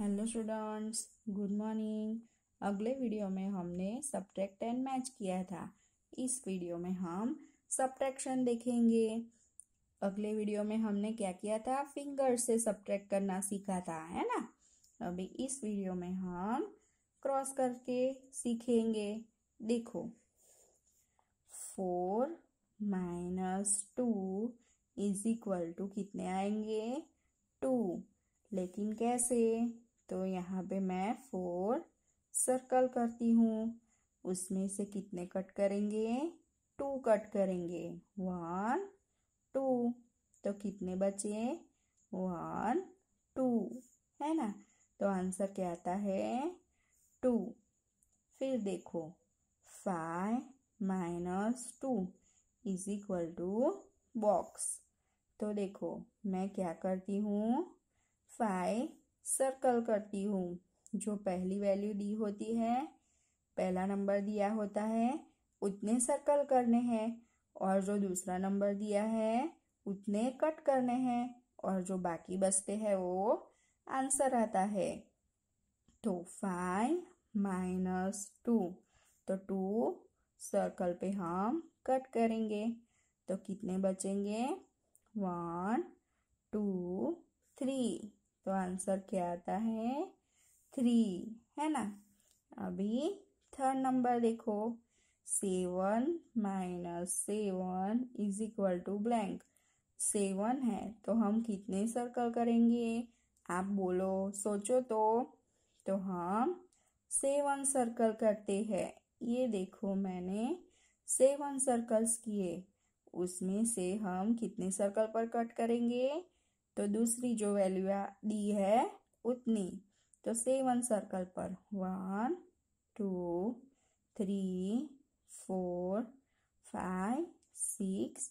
hello students good morning अगले video में हमने सब्ट्रैक्ट एंड मैच किया था इस वीडियो में हम सब्ट्रैक्शन देखेंगे अगले वीडियो में हमने क्या किया था फिंगर से सब्ट्रैक्ट करना सीखा था है ना अभी इस वीडियो में हम क्रॉस करके सीखेंगे देखो four minus two is equal to कितने आएंगे टू लेकिन कैसे तो यहाँ पे मैं फोर सर्कल करती हूँ उसमें से कितने कट करेंगे टू कट करेंगे वन टू तो कितने बचे वन टू है ना तो आंसर क्या आता है टू फिर देखो five minus two is equal to box तो देखो मैं क्या करती हूँ फाइव सर्कल करती हूँ जो पहली वैल्यू डी होती है पहला नंबर दिया होता है उतने सर्कल करने हैं और जो दूसरा नंबर दिया है उतने कट करने हैं और जो बाकी बचते हैं वो आंसर आता है तो फाइव माइनस टू तो टू सर्कल पे हम कट करेंगे तो कितने बचेंगे वन टू थ्री तो आंसर क्या आता है थ्री है ना अभी थर्ड नंबर देखो seven minus seven is equal to blank seven है तो हम कितने सर्कल करेंगे आप बोलो सोचो तो तो हम सेवन सर्कल करते हैं ये देखो मैंने सेवन सर्कल्स किए उसमें से हम कितने सर्कल पर कट करेंगे तो दूसरी जो वैल्यू दी है उतनी तो सेवन सर्कल पर one two three four five six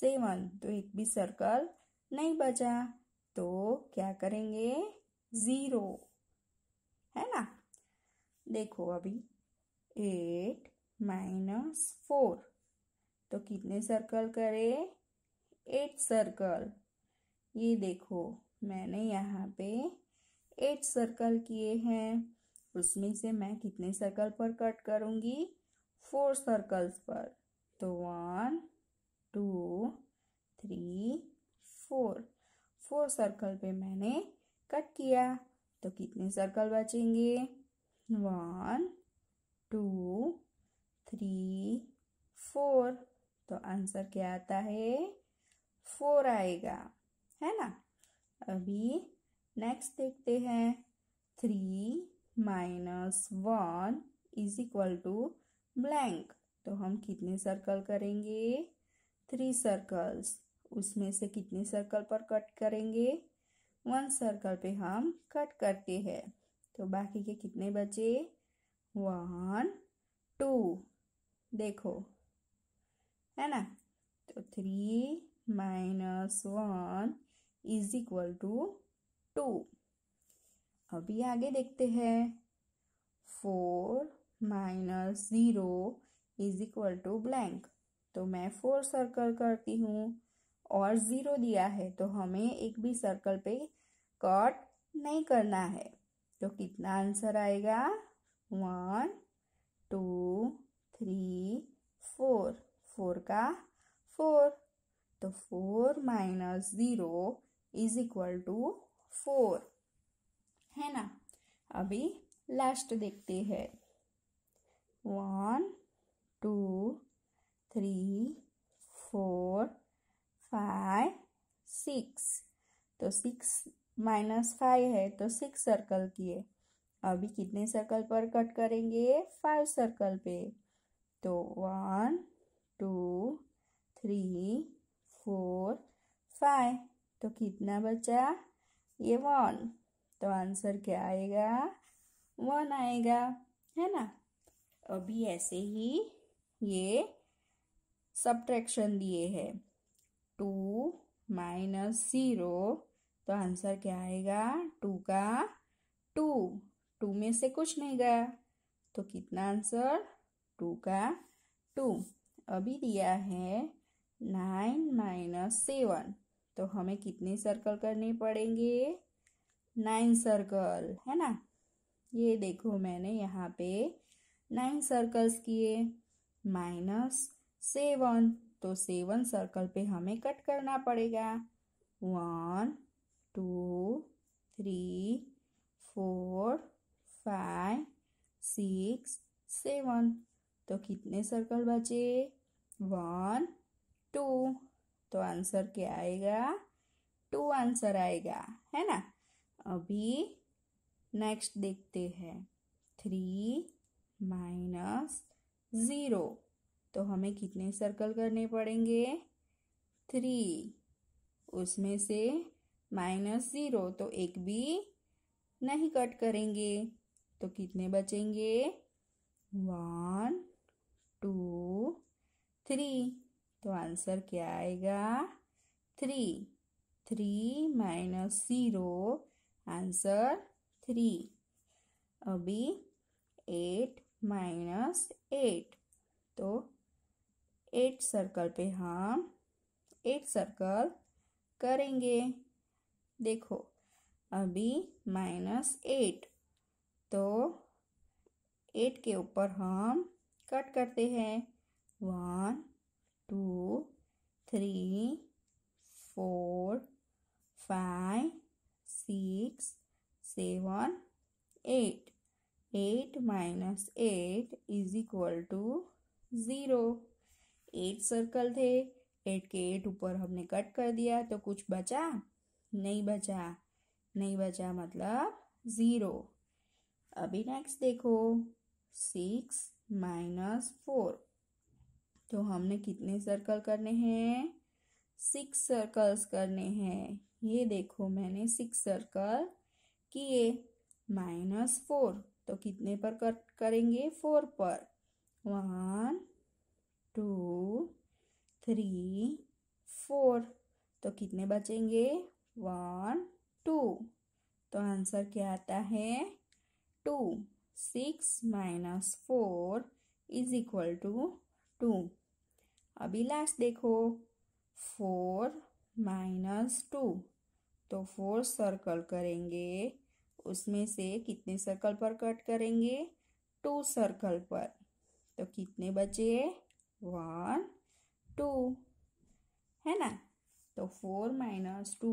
seven तो एक भी सर्कल नहीं बचा तो क्या करेंगे ज़ीरो है ना देखो अभी एट माइनस फोर तो कितने सर्कल करे एट सर्कल ये देखो मैंने यहाँ पे एट सर्कल किए हैं उसमें से मैं कितने सर्कल पर कट करूँगी फोर सर्कल्स पर तो one two three four four circle पे मैंने कट किया तो कितने सर्कल बचेंगे वन टू थ्री फोर तो आंसर क्या आता है फोर आएगा है ना अभी नेक्स्ट देखते हैं three minus one is equal to blank तो हम कितने सर्कल करेंगे थ्री सर्कल्स उसमें से कितने सर्कल पर कट करेंगे वन सर्कल पे हम कट करते हैं तो बाकी के कितने बचे वन टू देखो है ना तो three minus one is equal to two अभी आगे देखते हैं four minus zero is equal to blank तो मैं फोर सर्कल करती हूँ और ज़ीरो दिया है तो हमें एक भी सर्कल पे कट नहीं करना है तो कितना आंसर आएगा one two three four four का फोर तो four minus zero is equal to four है ना अभी लास्ट देखते हैं one two three four five six तो सिक्स माइनस फाइव है तो सिक्स सर्कल किए अभी कितने सर्कल पर कट करेंगे फाइव सर्कल पे तो one two three four five तो कितना बचा ये वन तो आंसर क्या आएगा वन आएगा है ना अभी ऐसे ही ये सब्ट्रैक्शन दिए हैं टू माइनस ज़ीरो तो आंसर क्या आएगा टू का टू टू में से कुछ नहीं गया तो कितना आंसर टू का टू अभी दिया है नाइन माइनस सेवन तो हमें कितने सर्कल करने पड़ेंगे नाइन सर्कल है ना ये देखो मैंने यहाँ पे नाइन सर्कल्स किए माइनस सेवन तो सेवन सर्कल पे हमें कट करना पड़ेगा one two three four five six seven तो कितने सर्कल बचे वन टू तो आंसर क्या आएगा टू आंसर आएगा है ना अभी नेक्स्ट देखते हैं थ्री माइनस ज़ीरो तो हमें कितने सर्कल करने पड़ेंगे थ्री उसमें से माइनस ज़ीरो तो एक भी नहीं कट करेंगे तो कितने बचेंगे वन टू थ्री तो आंसर क्या आएगा three three minus zero answer three अभी एट माइनस एट तो एट सर्कल पे हम एट सर्कल करेंगे देखो अभी माइनस एट तो एट के ऊपर हम कट करते हैं one two three four five six seven eight eight minus eight is equal to zero eight circle थे एट के एट ऊपर हमने कट कर दिया तो कुछ बचा नहीं बचा नहीं बचा मतलब ज़ीरो अभी नेक्स्ट देखो सिक्स माइनस फोर तो हमने कितने सर्कल करने हैं सिक्स सर्कल्स करने हैं ये देखो मैंने सिक्स सर्कल किए माइनस फोर तो कितने पर कट करेंगे फोर पर वन टू थ्री फोर तो कितने बचेंगे वन टू तो आंसर क्या आता है two six minus four is equal to two अभी लास्ट देखो फोर माइनस टू तो फोर सर्कल करेंगे उसमें से कितने सर्कल पर कट करेंगे टू सर्कल पर तो कितने बचे वन टू है ना तो four minus two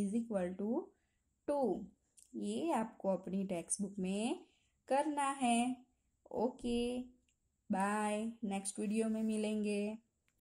is equal to two ये आपको अपनी टेक्स्ट बुक में करना है ओके बाय नेक्स्ट वीडियो में मिलेंगे